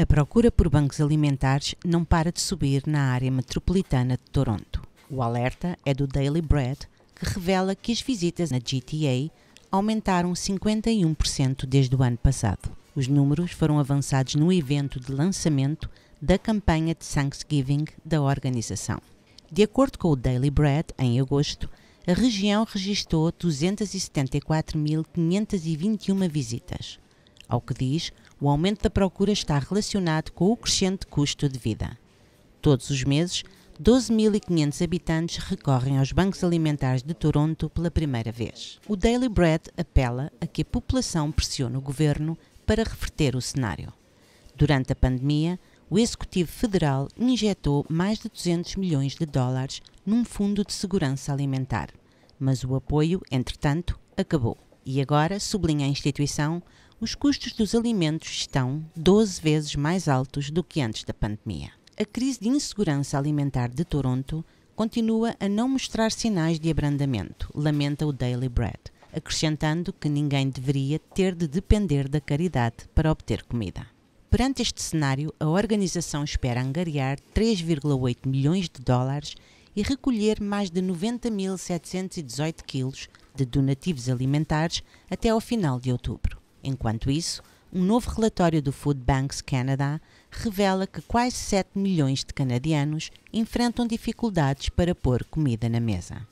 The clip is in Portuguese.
A procura por bancos alimentares não para de subir na área metropolitana de Toronto. O alerta é do Daily Bread, que revela que as visitas na GTA aumentaram 51% desde o ano passado. Os números foram avançados no evento de lançamento da campanha de Thanksgiving da organização. De acordo com o Daily Bread, em agosto, a região registrou 274.521 visitas, ao que diz o aumento da procura está relacionado com o crescente custo de vida. Todos os meses, 12.500 habitantes recorrem aos bancos alimentares de Toronto pela primeira vez. O Daily Bread apela a que a população pressione o governo para reverter o cenário. Durante a pandemia, o Executivo Federal injetou mais de 200 milhões de dólares num fundo de segurança alimentar, mas o apoio, entretanto, acabou. E agora, sublinha a instituição, os custos dos alimentos estão 12 vezes mais altos do que antes da pandemia. A crise de insegurança alimentar de Toronto continua a não mostrar sinais de abrandamento, lamenta o Daily Bread, acrescentando que ninguém deveria ter de depender da caridade para obter comida. Perante este cenário, a organização espera angariar 3,8 milhões de dólares e recolher mais de 90.718 quilos de donativos alimentares até ao final de outubro. Enquanto isso, um novo relatório do Food Banks Canada revela que quase 7 milhões de canadianos enfrentam dificuldades para pôr comida na mesa.